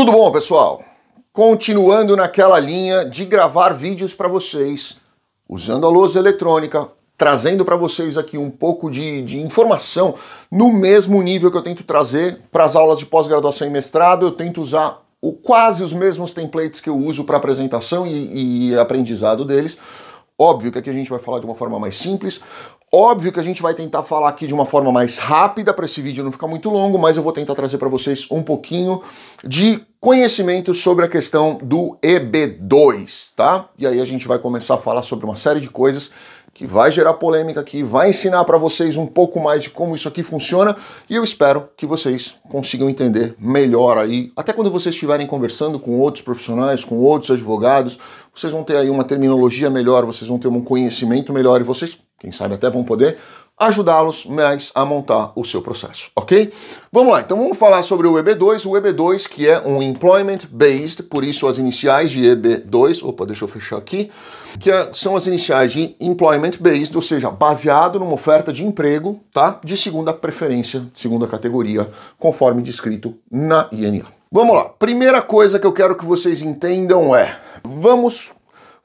Tudo bom, pessoal? Continuando naquela linha de gravar vídeos para vocês, usando a lousa eletrônica, trazendo para vocês aqui um pouco de, de, informação no mesmo nível que eu tento trazer para as aulas de pós-graduação e mestrado, eu tento usar o, quase os mesmos templates que eu uso para apresentação e, e aprendizado deles Óbvio que aqui a gente vai falar de uma forma mais simples, Óbvio que a gente vai tentar falar aqui de uma forma mais rápida para esse vídeo não ficar muito longo, mas eu vou tentar trazer para vocês um pouquinho de conhecimento sobre a questão do EB2, tá? E aí a gente vai começar a falar sobre uma série de coisas que vai gerar polêmica aqui, vai ensinar para vocês um pouco mais de como isso aqui funciona e eu espero que vocês consigam entender melhor aí, até quando vocês estiverem conversando com outros profissionais, com outros advogados vocês vão ter aí uma terminologia melhor, vocês vão ter um conhecimento melhor e vocês, quem sabe, até vão poder ajudá-los mais a montar o seu processo, ok? Vamos lá, então vamos falar sobre o EB2, o EB2 que é um Employment Based, por isso as iniciais de EB2, opa, deixa eu fechar aqui, que é, são as iniciais de Employment Based, ou seja, baseado numa oferta de emprego, tá? De segunda preferência, segunda categoria, conforme descrito na INA. Vamos lá. Primeira coisa que eu quero que vocês entendam é: vamos,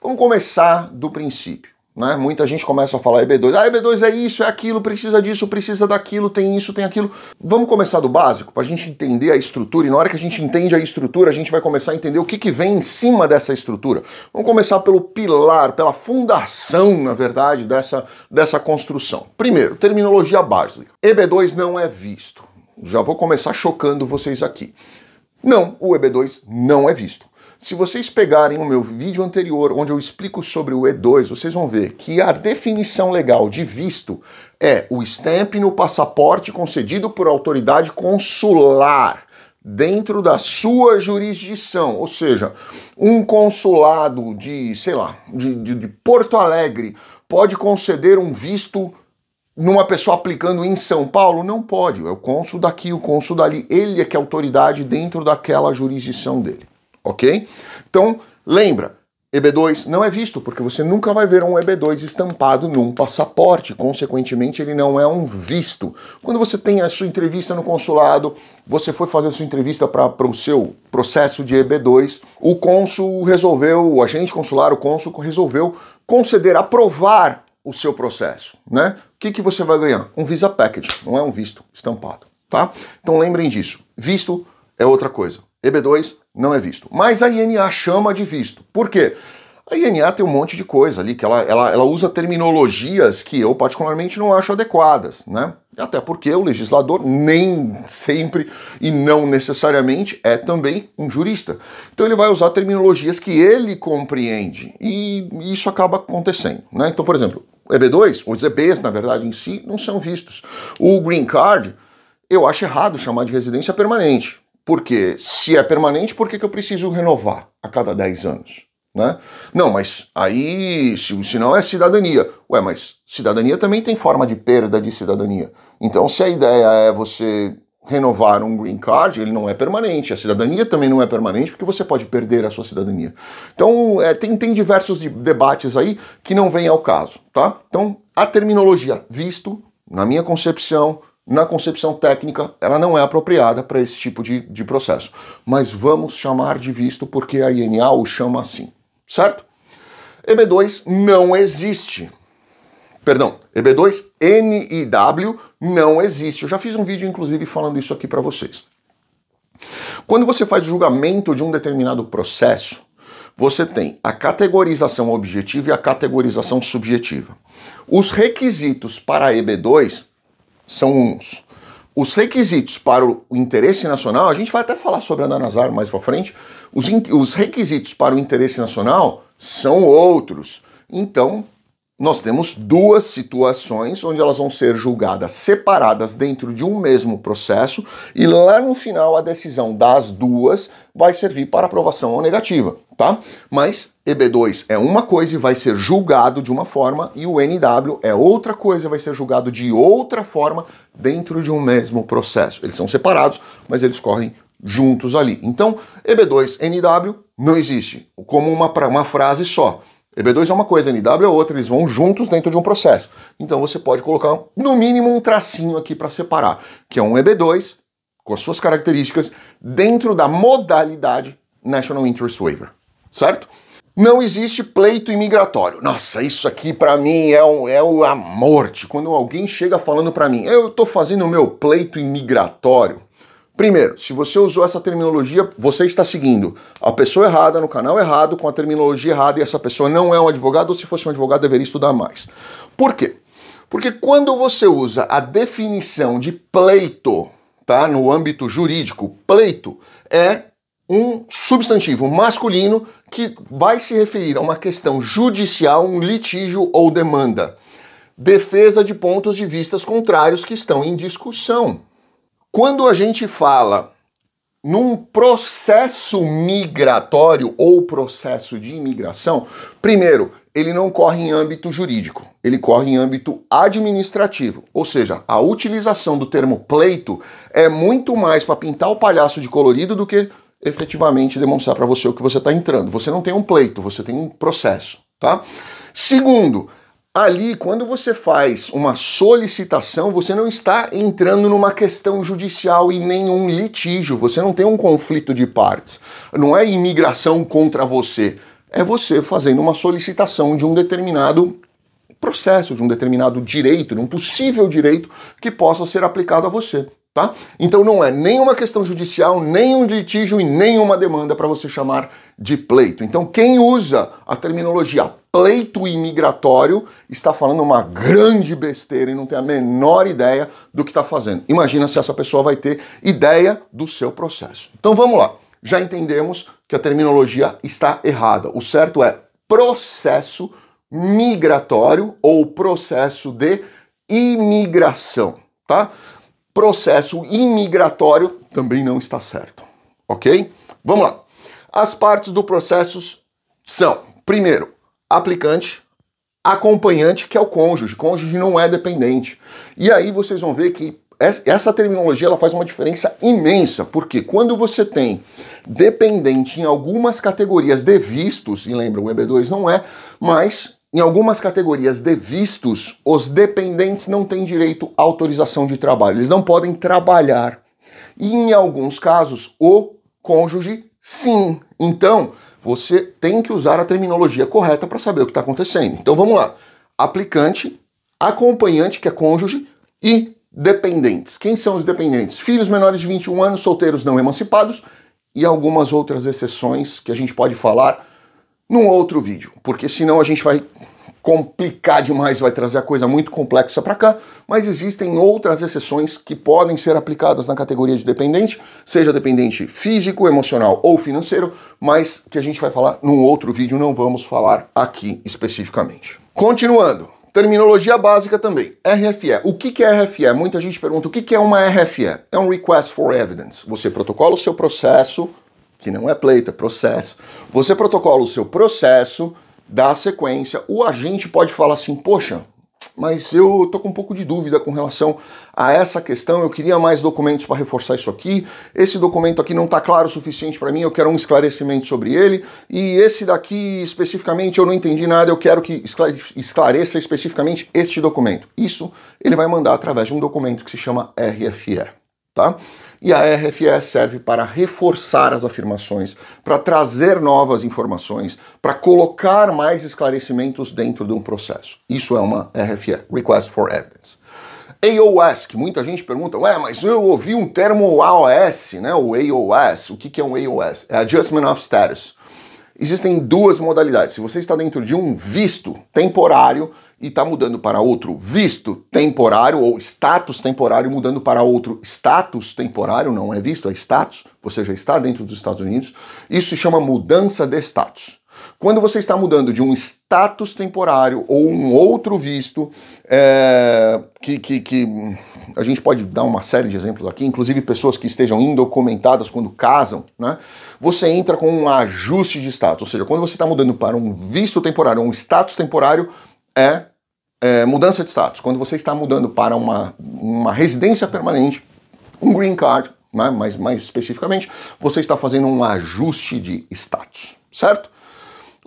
vamos começar do princípio. Né? Muita gente começa a falar EB2, é ah, EB2 é, é isso, é aquilo, precisa disso, precisa daquilo, tem isso, tem aquilo. Vamos começar do básico, para a gente entender a estrutura, e na hora que a gente entende a estrutura, a gente vai começar a entender o que, que vem em cima dessa estrutura. Vamos começar pelo pilar, pela fundação, na verdade, dessa, dessa construção. Primeiro, terminologia básica. EB2 não é visto. Já vou começar chocando vocês aqui. Não, o EB2 não é visto. Se vocês pegarem o meu vídeo anterior, onde eu explico sobre o E2, vocês vão ver que a definição legal de visto é o stamp no passaporte concedido por autoridade consular dentro da sua jurisdição, ou seja, um consulado de, sei lá, de, de, de Porto Alegre pode conceder um visto numa pessoa aplicando em São Paulo? Não pode. É o cônsul daqui, o cônsul dali. Ele é que é autoridade dentro daquela jurisdição dele. Ok? Então, lembra. EB2 não é visto, porque você nunca vai ver um EB2 estampado num passaporte, consequentemente, ele não é um visto. Quando você tem a sua entrevista no consulado, você foi fazer a sua entrevista para o pro seu processo de EB2, o cônsul resolveu, o agente consular, o cônsul resolveu conceder, aprovar o seu processo, né? o que, que você vai ganhar? Um Visa Package, não é um visto estampado, tá? Então lembrem disso. Visto é outra coisa. EB2 não é visto. Mas a INA chama de visto. Por quê? A INA tem um monte de coisa ali que ela, ela, ela usa terminologias que eu particularmente não acho adequadas, né? Até porque o legislador nem sempre e não necessariamente é também um jurista. Então ele vai usar terminologias que ele compreende e isso acaba acontecendo, né? Então, por exemplo, EB2, os EBs, na verdade, em si, não são vistos. O green card, eu acho errado chamar de residência permanente. Porque se é permanente, por que, que eu preciso renovar a cada 10 anos? Né? Não, mas aí, se, se não é cidadania. Ué, mas cidadania também tem forma de perda de cidadania. Então, se a ideia é você renovar um green card, ele não é permanente. A cidadania também não é permanente, porque você pode perder a sua cidadania. Então, é, tem, tem diversos debates aí que não vêm ao caso, tá? Então, a terminologia visto, na minha concepção, na concepção técnica, ela não é apropriada para esse tipo de, de processo. Mas vamos chamar de visto porque a INA o chama assim, certo? EB2 não existe. Perdão, EB2 NIW não existe. Eu já fiz um vídeo, inclusive, falando isso aqui para vocês. Quando você faz julgamento de um determinado processo, você tem a categorização objetiva e a categorização subjetiva. Os requisitos para a EB2 são uns. Os requisitos para o interesse nacional, a gente vai até falar sobre a Nanazar mais para frente, os, os requisitos para o interesse nacional são outros. Então, nós temos duas situações onde elas vão ser julgadas separadas dentro de um mesmo processo e lá no final a decisão das duas vai servir para aprovação ou negativa, tá? Mas EB2 é uma coisa e vai ser julgado de uma forma e o NW é outra coisa e vai ser julgado de outra forma dentro de um mesmo processo. Eles são separados, mas eles correm juntos ali. Então, EB2 NW não existe como uma, uma frase só. EB2 é uma coisa, NW é outra, eles vão juntos dentro de um processo. Então você pode colocar no mínimo um tracinho aqui para separar, que é um EB2 com as suas características dentro da modalidade National Interest Waiver, certo? Não existe pleito imigratório. Nossa, isso aqui para mim é, um, é a morte. Quando alguém chega falando para mim, eu tô fazendo o meu pleito imigratório, Primeiro, se você usou essa terminologia, você está seguindo a pessoa errada no canal errado, com a terminologia errada, e essa pessoa não é um advogado, ou se fosse um advogado, deveria estudar mais. Por quê? Porque quando você usa a definição de pleito, tá? No âmbito jurídico, pleito é um substantivo masculino que vai se referir a uma questão judicial, um litígio ou demanda. Defesa de pontos de vistas contrários que estão em discussão. Quando a gente fala num processo migratório ou processo de imigração, primeiro, ele não corre em âmbito jurídico, ele corre em âmbito administrativo. Ou seja, a utilização do termo pleito é muito mais para pintar o palhaço de colorido do que efetivamente demonstrar para você o que você está entrando. Você não tem um pleito, você tem um processo, tá? Segundo, Ali, quando você faz uma solicitação, você não está entrando numa questão judicial e nenhum litígio, você não tem um conflito de partes. Não é imigração contra você, é você fazendo uma solicitação de um determinado processo, de um determinado direito, de um possível direito que possa ser aplicado a você. Tá? Então não é nenhuma questão judicial, nenhum litígio e nenhuma demanda para você chamar de pleito. Então quem usa a terminologia pleito imigratório está falando uma grande besteira e não tem a menor ideia do que está fazendo. Imagina se essa pessoa vai ter ideia do seu processo. Então vamos lá. Já entendemos que a terminologia está errada. O certo é processo migratório ou processo de imigração, tá? Processo imigratório também não está certo, ok? Vamos lá. As partes do processo são, primeiro, aplicante, acompanhante, que é o cônjuge. Cônjuge não é dependente. E aí vocês vão ver que essa terminologia ela faz uma diferença imensa, porque quando você tem dependente em algumas categorias de vistos, e lembra, o EB2 não é, mas em algumas categorias de vistos, os dependentes não têm direito à autorização de trabalho, eles não podem trabalhar. E em alguns casos, o cônjuge sim. Então, você tem que usar a terminologia correta para saber o que está acontecendo. Então vamos lá. Aplicante, acompanhante, que é cônjuge, e dependentes. Quem são os dependentes? Filhos menores de 21 anos, solteiros não emancipados e algumas outras exceções que a gente pode falar num outro vídeo, porque senão a gente vai complicar demais, vai trazer a coisa muito complexa para cá, mas existem outras exceções que podem ser aplicadas na categoria de dependente, seja dependente físico, emocional ou financeiro, mas que a gente vai falar num outro vídeo, não vamos falar aqui especificamente. Continuando, Terminologia básica também. RFE. O que é RFE? Muita gente pergunta o que é uma RFE. É um Request for Evidence. Você protocola o seu processo, que não é pleito, é processo. Você protocola o seu processo dá sequência. O agente pode falar assim: poxa, mas eu tô com um pouco de dúvida com relação a essa questão. Eu queria mais documentos para reforçar isso aqui. Esse documento aqui não está claro o suficiente para mim. Eu quero um esclarecimento sobre ele. E esse daqui especificamente eu não entendi nada. Eu quero que esclareça especificamente este documento. Isso ele vai mandar através de um documento que se chama RFE, tá? E a RFE serve para reforçar as afirmações, para trazer novas informações, para colocar mais esclarecimentos dentro de um processo. Isso é uma RFE, Request for Evidence. AOS, que muita gente pergunta, ué, mas eu ouvi um termo AOS, né? O AOS, o que é um AOS? É Adjustment of Status. Existem duas modalidades. Se você está dentro de um visto temporário, e está mudando para outro visto temporário ou status temporário, mudando para outro status temporário, não é visto, é status, você já está dentro dos Estados Unidos, isso se chama mudança de status. Quando você está mudando de um status temporário ou um outro visto, é, que, que, que a gente pode dar uma série de exemplos aqui, inclusive pessoas que estejam indocumentadas quando casam, né? Você entra com um ajuste de status, ou seja, quando você está mudando para um visto temporário, um status temporário, é é, mudança de status, quando você está mudando para uma, uma residência permanente, um green card, né, mas mais especificamente, você está fazendo um ajuste de status, certo?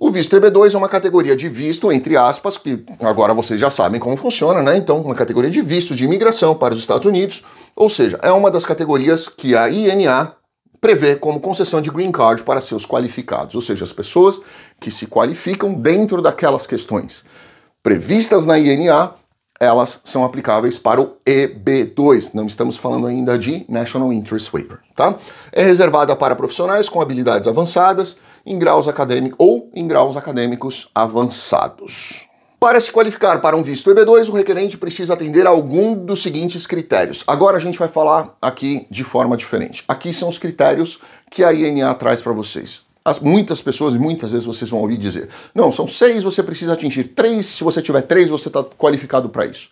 O visto EB2 é uma categoria de visto, entre aspas, que agora vocês já sabem como funciona, né? Então, uma categoria de visto de imigração para os Estados Unidos, ou seja, é uma das categorias que a INA prevê como concessão de green card para seus qualificados, ou seja, as pessoas que se qualificam dentro daquelas questões previstas na INA, elas são aplicáveis para o EB2. Não estamos falando ainda de National Interest Waiver, tá? É reservada para profissionais com habilidades avançadas em graus acadêmicos ou em graus acadêmicos avançados. Para se qualificar para um visto EB2, o requerente precisa atender a algum dos seguintes critérios. Agora a gente vai falar aqui de forma diferente. Aqui são os critérios que a INA traz para vocês. As, muitas pessoas e muitas vezes vocês vão ouvir dizer: não, são seis, você precisa atingir três, se você tiver três, você está qualificado para isso.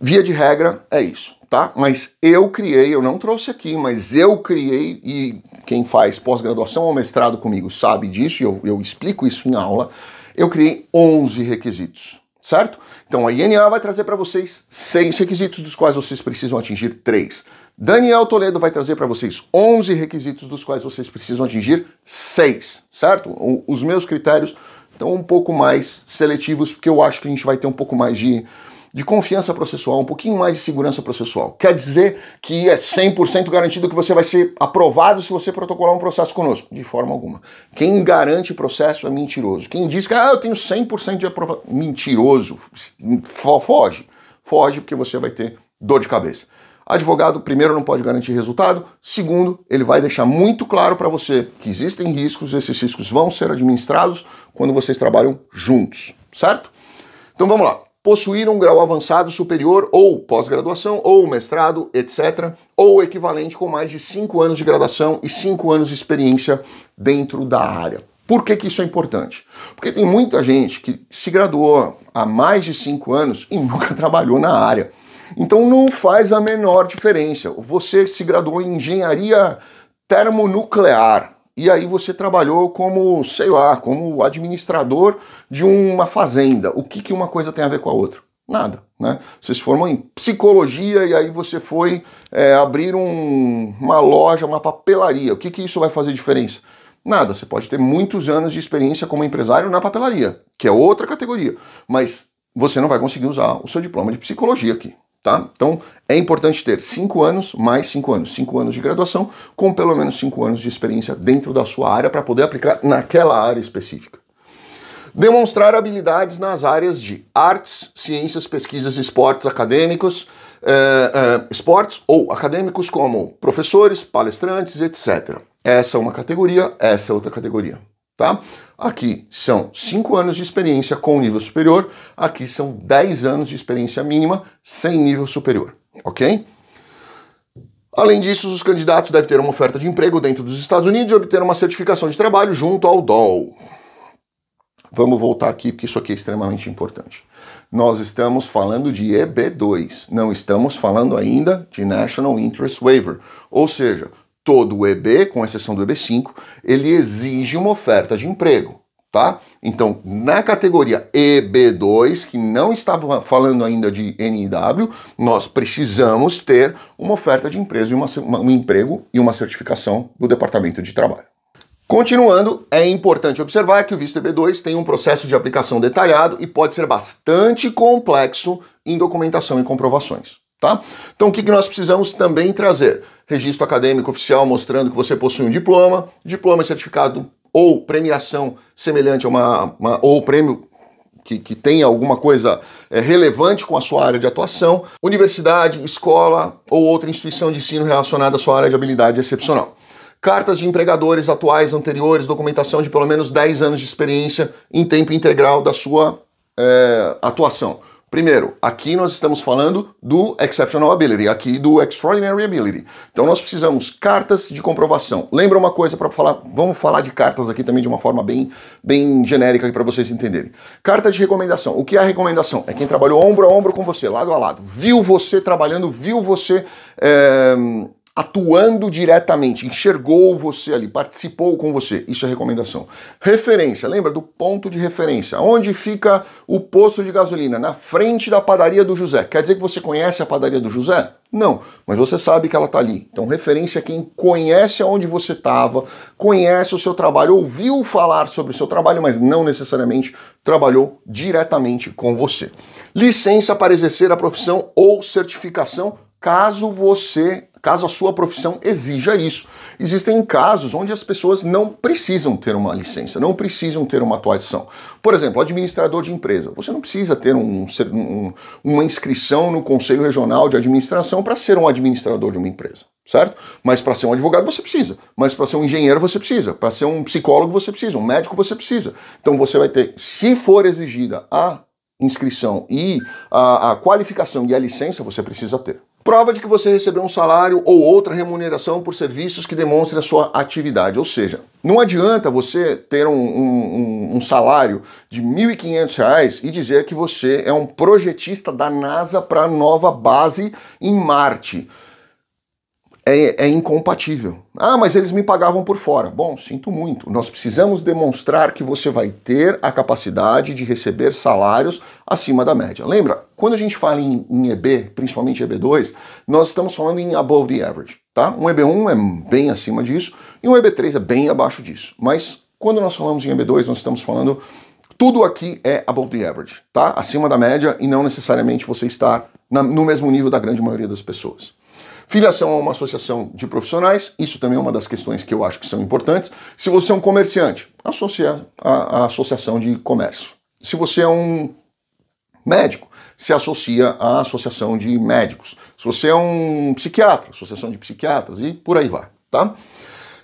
Via de regra, é isso, tá? Mas eu criei, eu não trouxe aqui, mas eu criei, e quem faz pós-graduação ou mestrado comigo sabe disso, e eu, eu explico isso em aula, eu criei 11 requisitos, certo? Então a INA vai trazer para vocês seis requisitos, dos quais vocês precisam atingir três. Daniel Toledo vai trazer para vocês 11 requisitos dos quais vocês precisam atingir 6, certo? Os meus critérios estão um pouco mais seletivos, porque eu acho que a gente vai ter um pouco mais de, de confiança processual, um pouquinho mais de segurança processual. Quer dizer que é 100% garantido que você vai ser aprovado se você protocolar um processo conosco. De forma alguma. Quem garante processo é mentiroso. Quem diz que ah, eu tenho 100% de aprovação, mentiroso, foge. Foge porque você vai ter dor de cabeça. Advogado, primeiro, não pode garantir resultado. Segundo, ele vai deixar muito claro para você que existem riscos, esses riscos vão ser administrados quando vocês trabalham juntos, certo? Então vamos lá. Possuir um grau avançado superior ou pós-graduação ou mestrado, etc., ou equivalente com mais de 5 anos de graduação e 5 anos de experiência dentro da área. Por que, que isso é importante? Porque tem muita gente que se graduou há mais de 5 anos e nunca trabalhou na área. Então não faz a menor diferença. Você se graduou em engenharia termonuclear. E aí você trabalhou como, sei lá, como administrador de uma fazenda. O que, que uma coisa tem a ver com a outra? Nada, né? Você se formou em psicologia e aí você foi é, abrir um, uma loja, uma papelaria. O que, que isso vai fazer diferença? Nada. Você pode ter muitos anos de experiência como empresário na papelaria, que é outra categoria. Mas você não vai conseguir usar o seu diploma de psicologia aqui. Tá? Então é importante ter cinco anos mais cinco anos, cinco anos de graduação com pelo menos cinco anos de experiência dentro da sua área para poder aplicar naquela área específica. Demonstrar habilidades nas áreas de artes, ciências, pesquisas, esportes acadêmicos, eh, eh, esportes ou acadêmicos como professores, palestrantes, etc. Essa é uma categoria, essa é outra categoria, tá? Aqui são 5 anos de experiência com nível superior, aqui são 10 anos de experiência mínima sem nível superior, ok? Além disso, os candidatos devem ter uma oferta de emprego dentro dos Estados Unidos e obter uma certificação de trabalho junto ao DOL. Vamos voltar aqui, porque isso aqui é extremamente importante. Nós estamos falando de EB2, não estamos falando ainda de National Interest Waiver, ou seja, todo o EB, com exceção do EB5, ele exige uma oferta de emprego, tá? Então, na categoria EB2, que não estava falando ainda de NIW, nós precisamos ter uma oferta de emprego, uma, um emprego e uma certificação do Departamento de Trabalho. Continuando, é importante observar que o visto EB2 tem um processo de aplicação detalhado e pode ser bastante complexo em documentação e comprovações. Tá? Então, o que, que nós precisamos também trazer? Registro acadêmico oficial mostrando que você possui um diploma, diploma e certificado ou premiação semelhante a uma, uma ou prêmio que, que tenha alguma coisa é, relevante com a sua área de atuação, universidade, escola ou outra instituição de ensino relacionada à sua área de habilidade excepcional. Cartas de empregadores atuais, anteriores, documentação de pelo menos 10 anos de experiência em tempo integral da sua é, atuação. Primeiro, aqui nós estamos falando do exceptional ability, aqui do extraordinary ability. Então nós precisamos cartas de comprovação. Lembra uma coisa para falar, vamos falar de cartas aqui também de uma forma bem, bem genérica para vocês entenderem. Carta de recomendação. O que é a recomendação? É quem trabalhou ombro a ombro com você, lado a lado. Viu você trabalhando, viu você. É atuando diretamente, enxergou você ali, participou com você. Isso é recomendação. Referência, lembra do ponto de referência. Onde fica o posto de gasolina? Na frente da padaria do José. Quer dizer que você conhece a padaria do José? Não, mas você sabe que ela está ali. Então, referência é quem conhece aonde você estava, conhece o seu trabalho, ouviu falar sobre o seu trabalho, mas não necessariamente trabalhou diretamente com você. Licença para exercer a profissão ou certificação caso você caso a sua profissão exija isso. Existem casos onde as pessoas não precisam ter uma licença, não precisam ter uma atuação. Por exemplo, administrador de empresa. Você não precisa ter um, um, uma inscrição no Conselho Regional de Administração para ser um administrador de uma empresa certo? Mas para ser um advogado você precisa, mas para ser um engenheiro você precisa, para ser um psicólogo você precisa, um médico você precisa. Então você vai ter, se for exigida a inscrição e a, a qualificação e a licença, você precisa ter. Prova de que você recebeu um salário ou outra remuneração por serviços que demonstrem a sua atividade. Ou seja, não adianta você ter um, um, um salário de R$ 1.500 e dizer que você é um projetista da NASA para a nova base em Marte é, é, incompatível. Ah, mas eles me pagavam por fora. Bom, sinto muito. Nós precisamos demonstrar que você vai ter a capacidade de receber salários acima da média. Lembra, quando a gente fala em, em EB, principalmente EB2, nós estamos falando em above the average, tá? Um EB1 é bem acima disso e um EB3 é bem abaixo disso. Mas quando nós falamos em EB2, nós estamos falando tudo aqui é above the average, tá? Acima da média e não necessariamente você está na, no mesmo nível da grande maioria das pessoas. Filiação a uma associação de profissionais, isso também é uma das questões que eu acho que são importantes. Se você é um comerciante, associa a, a associação de comércio. Se você é um médico, se associa à associação de médicos. Se você é um psiquiatra, associação de psiquiatras e por aí vai, tá?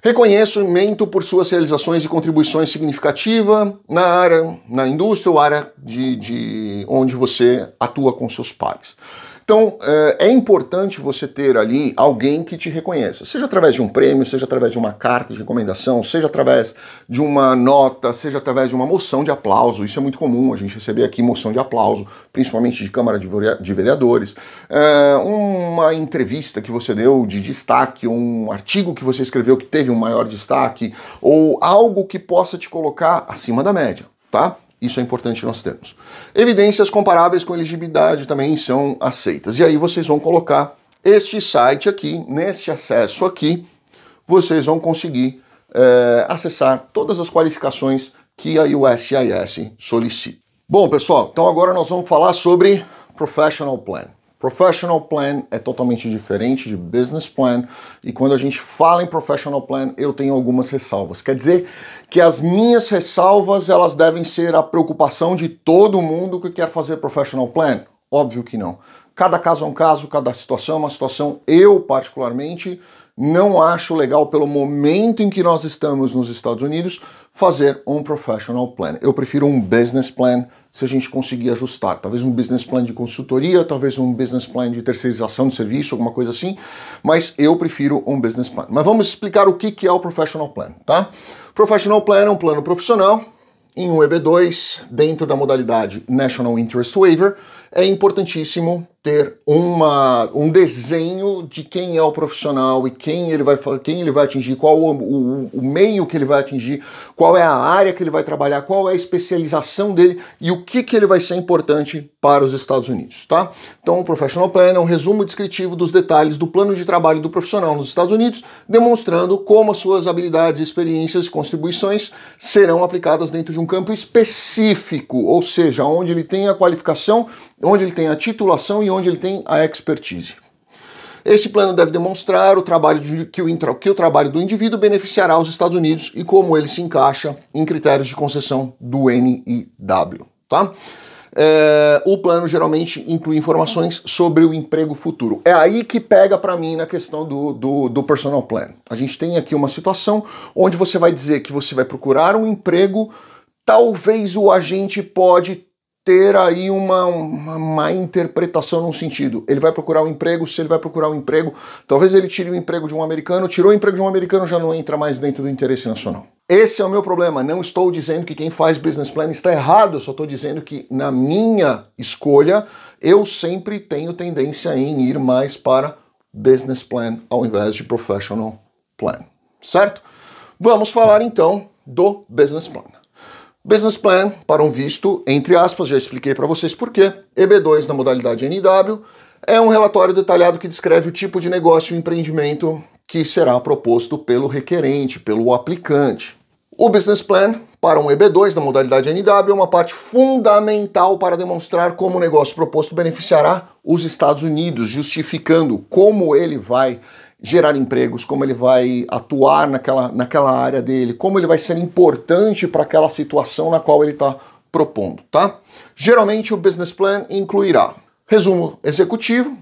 Reconhecimento por suas realizações e contribuições significativas na área, na indústria ou área de, de onde você atua com seus pares. Então eh, é importante você ter ali alguém que te reconheça, seja através de um prêmio, seja através de uma carta de recomendação, seja através de uma nota, seja através de uma moção de aplauso. Isso é muito comum a gente receber aqui moção de aplauso, principalmente de Câmara de Vereadores, eh, uma entrevista que você deu de destaque, um artigo que você escreveu que teve um maior destaque, ou algo que possa te colocar acima da média, tá? Isso é importante nós termos. Evidências comparáveis com elegibilidade também são aceitas. E aí vocês vão colocar este site aqui, neste acesso aqui, vocês vão conseguir é, acessar todas as qualificações que a U.S.I.S. solicita. Bom, pessoal, então agora nós vamos falar sobre Professional Plan. Professional Plan é totalmente diferente de Business Plan, e quando a gente fala em Professional Plan, eu tenho algumas ressalvas. Quer dizer que as minhas ressalvas, elas devem ser a preocupação de todo mundo que quer fazer Professional Plan? Óbvio que não. Cada caso é um caso, cada situação é uma situação. Eu, particularmente, não acho legal, pelo momento em que nós estamos nos Estados Unidos, fazer um professional plan. Eu prefiro um business plan se a gente conseguir ajustar. Talvez um business plan de consultoria, talvez um business plan de terceirização de serviço, alguma coisa assim. Mas eu prefiro um business plan. Mas vamos explicar o que é o professional plan, tá? Professional plan é um plano profissional em um EB2 dentro da modalidade National Interest Waiver é importantíssimo ter uma, um desenho de quem é o profissional e quem ele vai, quem ele vai atingir, qual o, o, o, meio que ele vai atingir, qual é a área que ele vai trabalhar, qual é a especialização dele e o que, que ele vai ser importante para os Estados Unidos, tá? Então, o Professional Plan é um resumo descritivo dos detalhes do plano de trabalho do profissional nos Estados Unidos, demonstrando como as suas habilidades, experiências e contribuições serão aplicadas dentro de um campo específico, ou seja, onde ele tem a qualificação onde ele tem a titulação e onde ele tem a expertise. Esse plano deve demonstrar o trabalho de, que, o que o trabalho do indivíduo beneficiará os Estados Unidos e como ele se encaixa em critérios de concessão do NIW. Tá? É, o plano geralmente inclui informações sobre o emprego futuro. É aí que pega para mim na questão do, do, do, personal plan. A gente tem aqui uma situação onde você vai dizer que você vai procurar um emprego, talvez o agente pode ter aí uma, uma má interpretação num sentido. Ele vai procurar um emprego, se ele vai procurar um emprego, talvez ele tire o emprego de um americano, tirou o emprego de um americano, já não entra mais dentro do interesse nacional. Esse é o meu problema. Não estou dizendo que quem faz business plan está errado, só estou dizendo que na minha escolha eu sempre tenho tendência em ir mais para business plan ao invés de professional plan, certo? Vamos falar então do business plan. Business Plan para um visto, entre aspas, já expliquei para vocês por quê. EB2 na modalidade NW é um relatório detalhado que descreve o tipo de negócio e empreendimento que será proposto pelo requerente, pelo aplicante. O Business Plan para um EB2 na modalidade NW é uma parte fundamental para demonstrar como o negócio proposto beneficiará os Estados Unidos, justificando como ele vai gerar empregos, como ele vai atuar naquela, naquela área dele, como ele vai ser importante para aquela situação na qual ele está propondo, tá? Geralmente o business plan incluirá resumo executivo,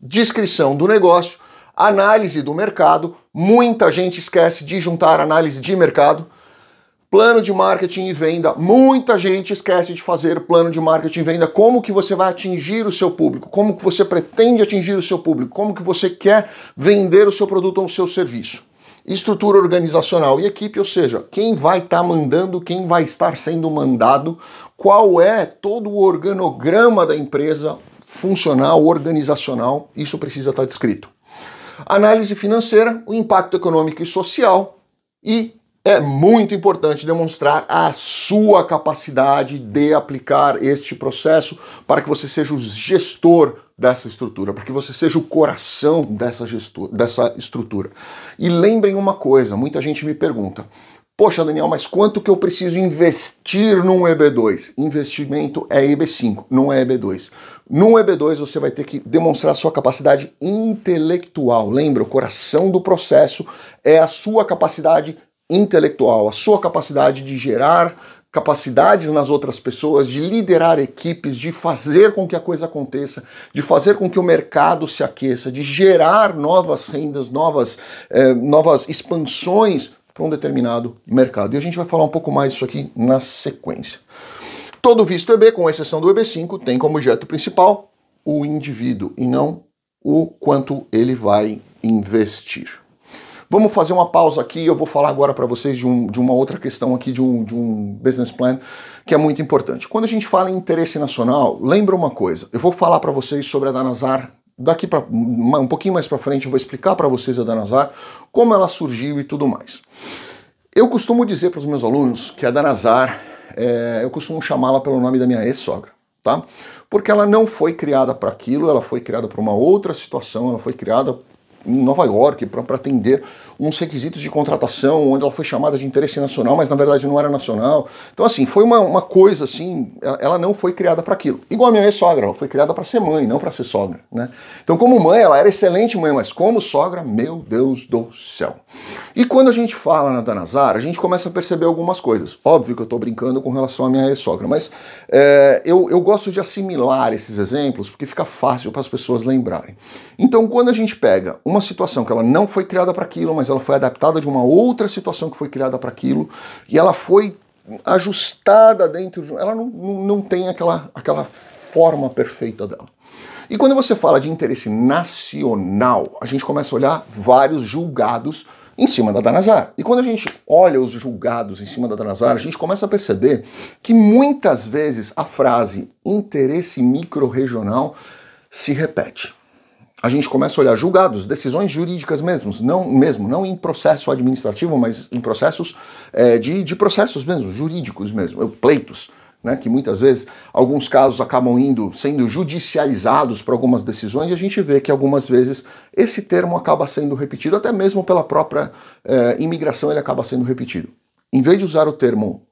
descrição do negócio, análise do mercado. Muita gente esquece de juntar análise de mercado Plano de marketing e venda. Muita gente esquece de fazer plano de marketing e venda. Como que você vai atingir o seu público? Como que você pretende atingir o seu público? Como que você quer vender o seu produto ou o seu serviço? Estrutura organizacional e equipe, ou seja, quem vai estar tá mandando, quem vai estar sendo mandado, qual é todo o organograma da empresa, funcional, organizacional, isso precisa estar tá descrito. Análise financeira, o impacto econômico e social e é muito importante demonstrar a sua capacidade de aplicar este processo para que você seja o gestor dessa estrutura, para que você seja o coração dessa, gestor, dessa estrutura. E lembrem uma coisa: muita gente me pergunta, Poxa, Daniel, mas quanto que eu preciso investir num EB2? Investimento é EB5, não é EB2. Num EB2 você vai ter que demonstrar sua capacidade intelectual. Lembra, o coração do processo é a sua capacidade intelectual, a sua capacidade de gerar capacidades nas outras pessoas, de liderar equipes, de fazer com que a coisa aconteça, de fazer com que o mercado se aqueça, de gerar novas rendas, novas, eh, novas expansões para um determinado mercado. E a gente vai falar um pouco mais disso aqui na sequência. Todo visto EB, com exceção do EB5, tem como objeto principal o indivíduo e não o quanto ele vai investir. Vamos fazer uma pausa aqui, eu vou falar agora para vocês de, um, de, uma outra questão aqui, de um, de um business plan, que é muito importante. Quando a gente fala em interesse nacional, lembra uma coisa, eu vou falar para vocês sobre a Danazar daqui para um pouquinho mais para frente eu vou explicar para vocês a Danazar, como ela surgiu e tudo mais. Eu costumo dizer para os meus alunos que a Danazar, é, eu costumo chamá-la pelo nome da minha ex-sogra, tá? Porque ela não foi criada para aquilo, ela foi criada para uma outra situação, ela foi criada em Nova York para atender uns requisitos de contratação, onde ela foi chamada de interesse nacional, mas na verdade não era nacional. Então, assim, foi uma, uma coisa assim, ela não foi criada para aquilo. Igual a minha sogra ela foi criada para ser mãe, não para ser sogra, né? Então, como mãe, ela era excelente mãe, mas como sogra, meu Deus do céu. E quando a gente fala na Danazar, a gente começa a perceber algumas coisas. Óbvio que eu estou brincando com relação à minha sogra mas é, eu, eu gosto de assimilar esses exemplos porque fica fácil para as pessoas lembrarem. Então, quando a gente pega uma situação que ela não foi criada para aquilo, mas ela foi adaptada de uma outra situação que foi criada para aquilo e ela foi ajustada dentro de. Ela não, não tem aquela, aquela forma perfeita dela. E quando você fala de interesse nacional, a gente começa a olhar vários julgados em cima da Danazar. E quando a gente olha os julgados em cima da Danazar, a gente começa a perceber que muitas vezes a frase interesse microrregional se repete a gente começa a olhar julgados, decisões jurídicas mesmo, não mesmo, não em processo administrativo, mas em processos é, de, de processos mesmo, jurídicos mesmo, pleitos. Né, que muitas vezes alguns casos acabam indo sendo judicializados para algumas decisões e a gente vê que algumas vezes esse termo acaba sendo repetido até mesmo pela própria é, imigração ele acaba sendo repetido. Em vez de usar o termo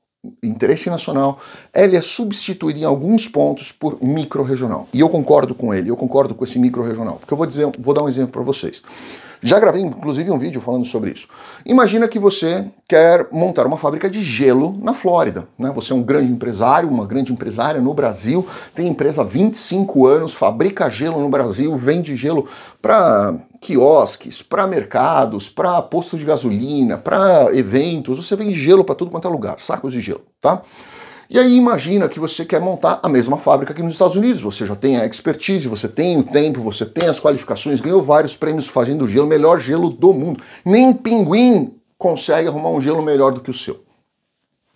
interesse nacional, ele é substituído em alguns pontos por micro-regional. E eu concordo com ele, eu concordo com esse micro-regional. porque eu vou dizer, vou dar um exemplo para vocês. Já gravei inclusive um vídeo falando sobre isso. Imagina que você quer montar uma fábrica de gelo na Flórida, né? Você é um grande empresário, uma grande empresária no Brasil, tem empresa há 25 anos, fabrica gelo no Brasil, vende gelo para quiosques, para mercados, para postos de gasolina, para eventos, você vende gelo para tudo quanto é lugar, sacos de gelo, tá? E aí imagina que você quer montar a mesma fábrica aqui nos Estados Unidos. Você já tem a expertise, você tem o tempo, você tem as qualificações, ganhou vários prêmios fazendo gelo, melhor gelo do mundo. Nem pinguim consegue arrumar um gelo melhor do que o seu.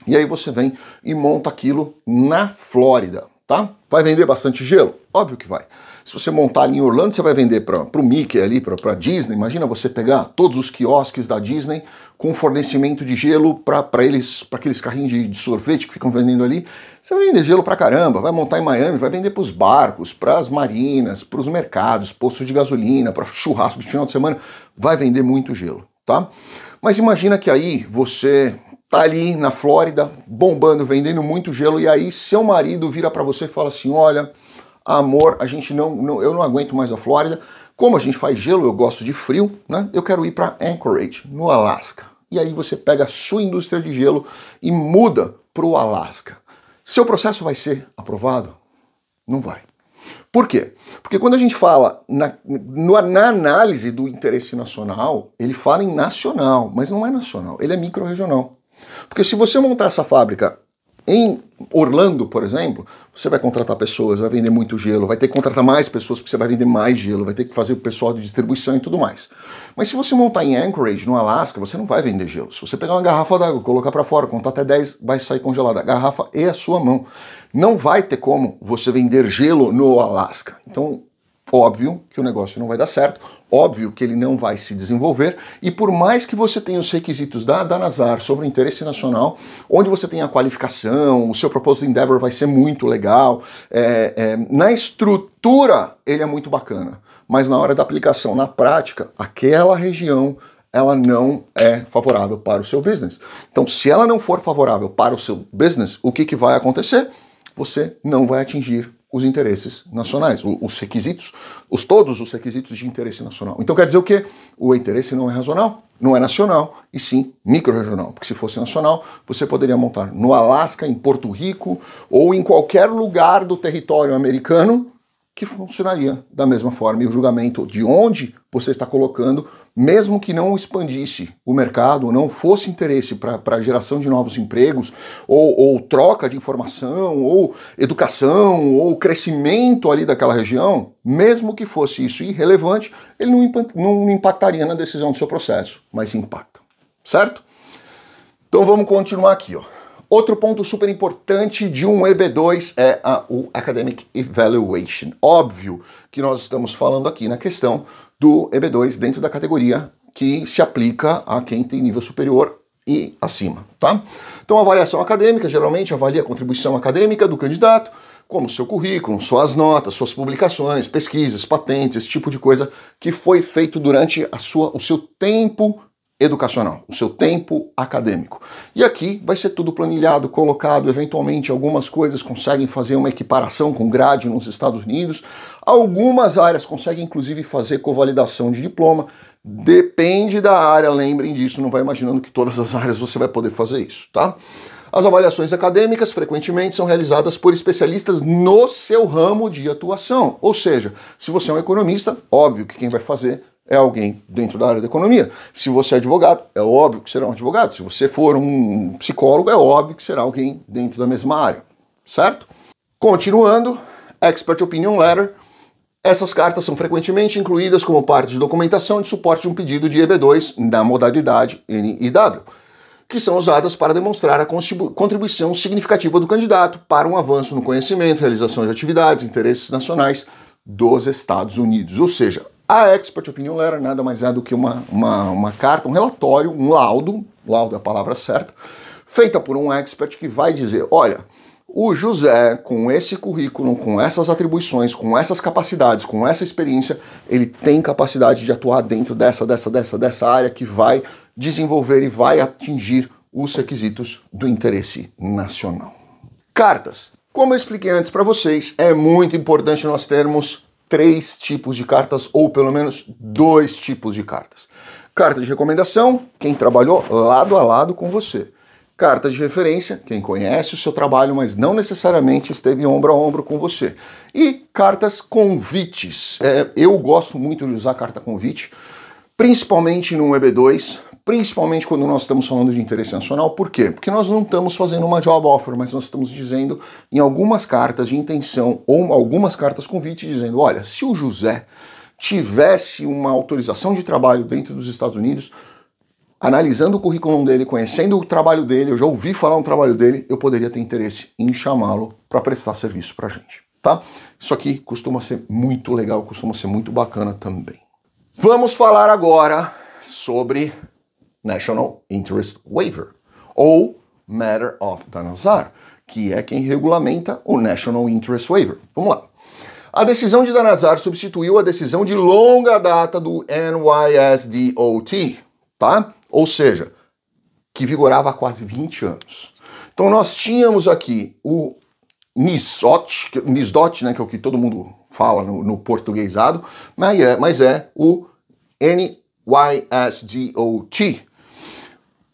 E aí você vem e monta aquilo na Flórida tá? Vai vender bastante gelo? Óbvio que vai. Se você montar ali em Orlando, você vai vender para o Mickey ali, para a Disney. Imagina você pegar todos os quiosques da Disney com fornecimento de gelo para eles, para aqueles carrinhos de, de, sorvete que ficam vendendo ali. Você vai vender gelo para caramba, vai montar em Miami, vai vender para os barcos, para as marinas, para os mercados, poços de gasolina, para churrasco de final de semana. Vai vender muito gelo, tá? Mas imagina que aí você tá ali na Flórida, bombando, vendendo muito gelo, e aí seu marido vira para você e fala assim: olha, amor, a gente não, não, eu não aguento mais a Flórida. Como a gente faz gelo, eu gosto de frio, né? Eu quero ir para Anchorage, no Alasca. E aí você pega a sua indústria de gelo e muda para o Alasca. Seu processo vai ser aprovado? Não vai. Por quê? Porque quando a gente fala na, na, análise do interesse nacional, ele fala em nacional, mas não é nacional, ele é micro-regional. Porque se você montar essa fábrica em Orlando, por exemplo, você vai contratar pessoas, vai vender muito gelo, vai ter que contratar mais pessoas porque você vai vender mais gelo, vai ter que fazer o pessoal de distribuição e tudo mais. Mas se você montar em Anchorage, no Alasca, você não vai vender gelo. Se você pegar uma garrafa d'água, colocar para fora, contar até 10, vai sair congelada a garrafa e é a sua mão. Não vai ter como você vender gelo no Alasca. Então, óbvio que o negócio não vai dar certo. Óbvio que ele não vai se desenvolver, e por mais que você tenha os requisitos da Danazar sobre o interesse nacional, onde você tem a qualificação, o seu propósito de endeavor vai ser muito legal, é, é, na estrutura ele é muito bacana, mas na hora da aplicação, na prática, aquela região ela não é favorável para o seu business. Então, se ela não for favorável para o seu business, o que, que vai acontecer? Você não vai atingir os interesses nacionais, os requisitos, os todos os requisitos de interesse nacional. Então quer dizer o quê? O interesse não é racional, não é nacional, e sim micro-regional. porque se fosse nacional, você poderia montar no Alasca, em Porto Rico ou em qualquer lugar do território americano que funcionaria da mesma forma. E o julgamento de onde você está colocando, mesmo que não expandisse o mercado, não fosse interesse para a geração de novos empregos, ou, ou, troca de informação, ou educação, ou crescimento ali daquela região, mesmo que fosse isso irrelevante, ele não, não impactaria na decisão do seu processo, mas impacta, certo? Então vamos continuar aqui, ó. Outro ponto super importante de um EB2 é a, o Academic Evaluation. Óbvio que nós estamos falando aqui na questão do EB2 dentro da categoria que se aplica a quem tem nível superior e acima, tá? Então, a avaliação acadêmica geralmente avalia a contribuição acadêmica do candidato, como seu currículo, suas notas, suas publicações, pesquisas, patentes, esse tipo de coisa que foi feito durante a sua, o seu tempo educacional, o seu tempo acadêmico. E aqui vai ser tudo planilhado, colocado, eventualmente algumas coisas conseguem fazer uma equiparação com grade nos Estados Unidos, algumas áreas conseguem inclusive fazer covalidação de diploma, depende da área, lembrem disso, não vai imaginando que todas as áreas você vai poder fazer isso, tá? As avaliações acadêmicas frequentemente são realizadas por especialistas no seu ramo de atuação. Ou seja, se você é um economista, óbvio que quem vai fazer é alguém dentro da área da economia. Se você é advogado, é óbvio que será um advogado. Se você for um psicólogo, é óbvio que será alguém dentro da mesma área, certo? Continuando, Expert Opinion Letter. Essas cartas são frequentemente incluídas como parte de documentação de suporte de um pedido de EB2 na modalidade N e W, que são usadas para demonstrar a contribuição significativa do candidato para um avanço no conhecimento, realização de atividades, interesses nacionais dos Estados Unidos. Ou seja, a Expert Opinion Letter nada mais é do que uma, uma, uma carta, um relatório, um laudo, laudo é a palavra certa, feita por um expert que vai dizer, olha, o José, com esse currículo, com essas atribuições, com essas capacidades, com essa experiência, ele tem capacidade de atuar dentro dessa, dessa, dessa, dessa área que vai desenvolver e vai atingir os requisitos do interesse nacional. Cartas. Como eu expliquei antes para vocês, é muito importante nós termos três tipos de cartas, ou pelo menos dois tipos de cartas. Carta de recomendação, quem trabalhou lado a lado com você. Carta de referência, quem conhece o seu trabalho, mas não necessariamente esteve ombro a ombro com você. E cartas convites. É, eu gosto muito de usar carta convite, principalmente no EB2, principalmente quando nós estamos falando de interesse nacional. Por quê? Porque nós não estamos fazendo uma job offer, mas nós estamos dizendo em algumas cartas de intenção ou algumas cartas convite dizendo, olha, se o José tivesse uma autorização de trabalho dentro dos Estados Unidos, analisando o currículo dele, conhecendo o trabalho dele, eu já ouvi falar um trabalho dele, eu poderia ter interesse em chamá-lo para prestar serviço para gente, tá? Isso aqui costuma ser muito legal, costuma ser muito bacana também. Vamos falar agora sobre National Interest Waiver, ou Matter of Danazar, que é quem regulamenta o National Interest Waiver. Vamos lá. A decisão de Danazar substituiu a decisão de longa data do NYSDOT, tá? Ou seja, que vigorava há quase 20 anos. Então nós tínhamos aqui o NISOT, NISDOT, né, que é o que todo mundo fala no, no portuguesado, mas é, mas é o NYSDOT,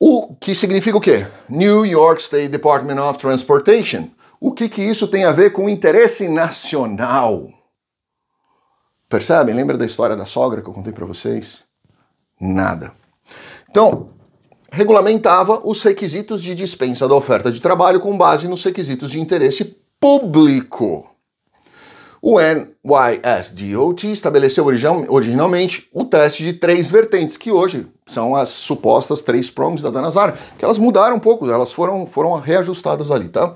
o que significa o quê? New York State Department of Transportation. O que, que isso tem a ver com o interesse nacional? Percebem? Lembra da história da sogra que eu contei para vocês? Nada. Então, regulamentava os requisitos de dispensa da oferta de trabalho com base nos requisitos de interesse público. O NYSDOT estabeleceu originalmente o teste de três vertentes, que hoje são as supostas três prongs da Danazar, que elas mudaram um pouco, elas foram, foram reajustadas ali, tá?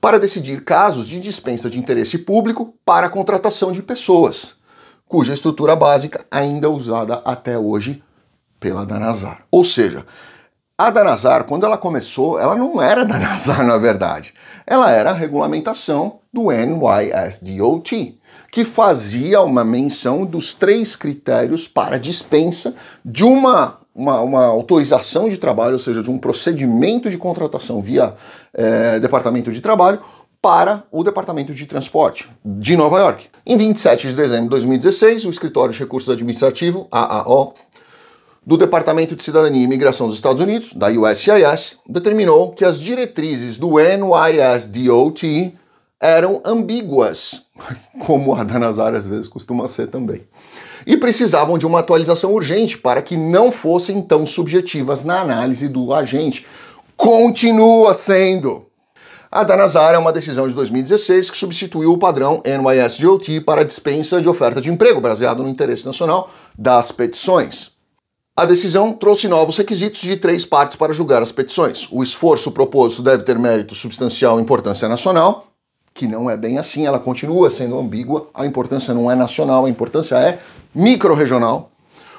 Para decidir casos de dispensa de interesse público para contratação de pessoas, cuja estrutura básica ainda é usada até hoje pela Danazar. Ou seja, a Danazar, quando ela começou, ela não era Danazar, na verdade ela era a regulamentação do NYSDOT, que fazia uma menção dos três critérios para dispensa de uma, uma, uma autorização de trabalho, ou seja, de um procedimento de contratação via é, Departamento de Trabalho, para o Departamento de Transporte de Nova York. Em 27 de dezembro de 2016, o Escritório de Recursos Administrativos, AAO, do Departamento de Cidadania e Imigração dos Estados Unidos, da USCIS, determinou que as diretrizes do NYSDOT eram ambíguas, como a Danazar às vezes costuma ser também, e precisavam de uma atualização urgente para que não fossem tão subjetivas na análise do agente. Continua sendo! A Danazar é uma decisão de 2016 que substituiu o padrão NYSDOT para dispensa de oferta de emprego, baseado no interesse nacional das petições. A decisão trouxe novos requisitos de três partes para julgar as petições. O esforço proposto deve ter mérito substancial e importância nacional, que não é bem assim, ela continua sendo ambígua. A importância não é nacional, a importância é microrregional.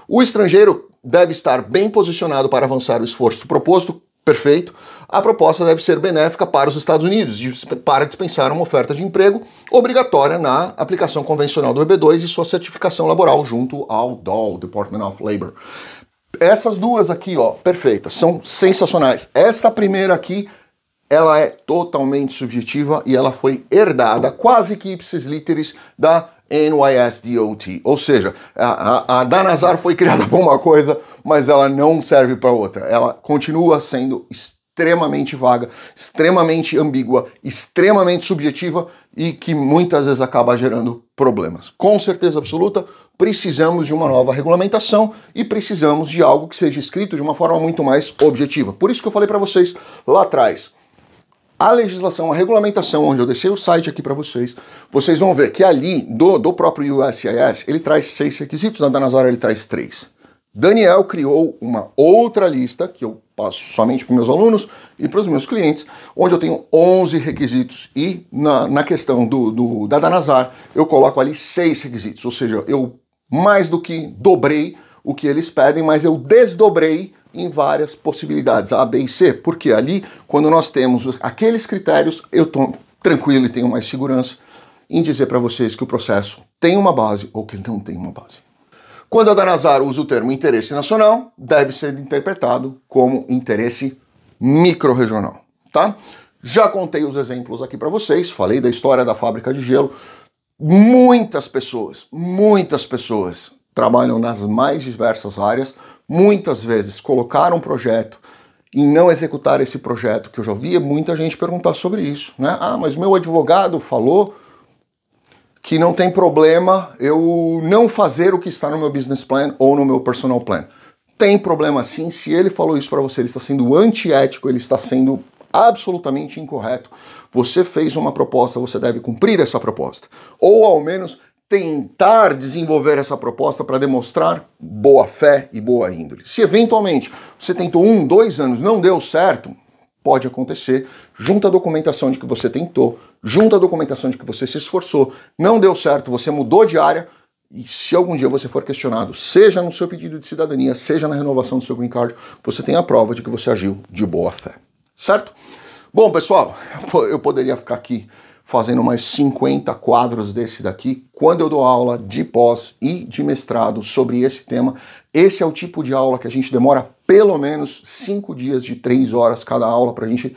O estrangeiro deve estar bem posicionado para avançar o esforço proposto, perfeito. A proposta deve ser benéfica para os Estados Unidos, para dispensar uma oferta de emprego obrigatória na aplicação convencional do EB2 e sua certificação laboral junto ao DOL, Department of Labor. Essas duas aqui, ó, perfeitas, são sensacionais. Essa primeira aqui, ela é totalmente subjetiva e ela foi herdada quase que ipsis literis da NYSDOT. Ou seja, a, a, a Danazar foi criada para uma coisa, mas ela não serve para outra. Ela continua sendo extremamente extremamente vaga, extremamente ambígua, extremamente subjetiva e que muitas vezes acaba gerando problemas. Com certeza absoluta, precisamos de uma nova regulamentação e precisamos de algo que seja escrito de uma forma muito mais objetiva. Por isso que eu falei para vocês lá atrás. A legislação, a regulamentação, onde eu deixei o site aqui para vocês, vocês vão ver que ali, do, do próprio USIS, ele traz seis requisitos, na Danazora ele traz três. Daniel criou uma outra lista que eu passo somente para meus alunos e para os meus clientes, onde eu tenho 11 requisitos e na, na questão do, do da Danazar eu coloco ali seis requisitos, ou seja, eu mais do que dobrei o que eles pedem, mas eu desdobrei em várias possibilidades, A, B e C, porque ali, quando nós temos aqueles critérios, eu estou tranquilo e tenho mais segurança em dizer para vocês que o processo tem uma base ou que ele não tem uma base. Quando a Danazar usa o termo interesse nacional, deve ser interpretado como interesse microrregional, tá? Já contei os exemplos aqui para vocês, falei da história da fábrica de gelo. Muitas pessoas, muitas pessoas trabalham nas mais diversas áreas, muitas vezes colocaram um projeto e não executaram esse projeto, que eu já via muita gente perguntar sobre isso, né? Ah, mas meu advogado falou que não tem problema eu não fazer o que está no meu business plan ou no meu personal plan. Tem problema sim, se ele falou isso para você, ele está sendo antiético, ele está sendo absolutamente incorreto. Você fez uma proposta, você deve cumprir essa proposta. Ou ao menos tentar desenvolver essa proposta para demonstrar boa fé e boa índole. Se eventualmente você tentou um, dois anos, não deu certo, pode acontecer, junta a documentação de que você tentou, junta a documentação de que você se esforçou, não deu certo, você mudou de área, e se algum dia você for questionado, seja no seu pedido de cidadania, seja na renovação do seu green card, você tem a prova de que você agiu de boa fé. Certo? Bom, pessoal, eu poderia ficar aqui fazendo mais 50 quadros desse daqui, quando eu dou aula de pós e de mestrado sobre esse tema. Esse é o tipo de aula que a gente demora pelo menos 5 dias de 3 horas cada aula para a gente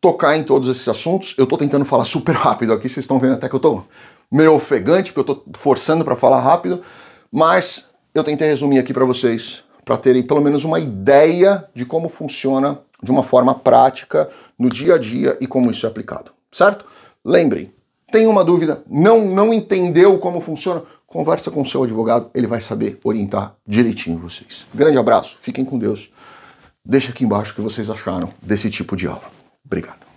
tocar em todos esses assuntos. Eu estou tentando falar super rápido aqui, vocês estão vendo até que eu estou meio ofegante, porque eu estou forçando para falar rápido, mas eu tentei resumir aqui para vocês, para terem pelo menos uma ideia de como funciona de uma forma prática no dia a dia e como isso é aplicado, certo? Lembrem, tem uma dúvida, não, não entendeu como funciona, conversa com o seu advogado, ele vai saber orientar direitinho vocês. Grande abraço, fiquem com Deus. Deixa aqui embaixo o que vocês acharam desse tipo de aula. Obrigado.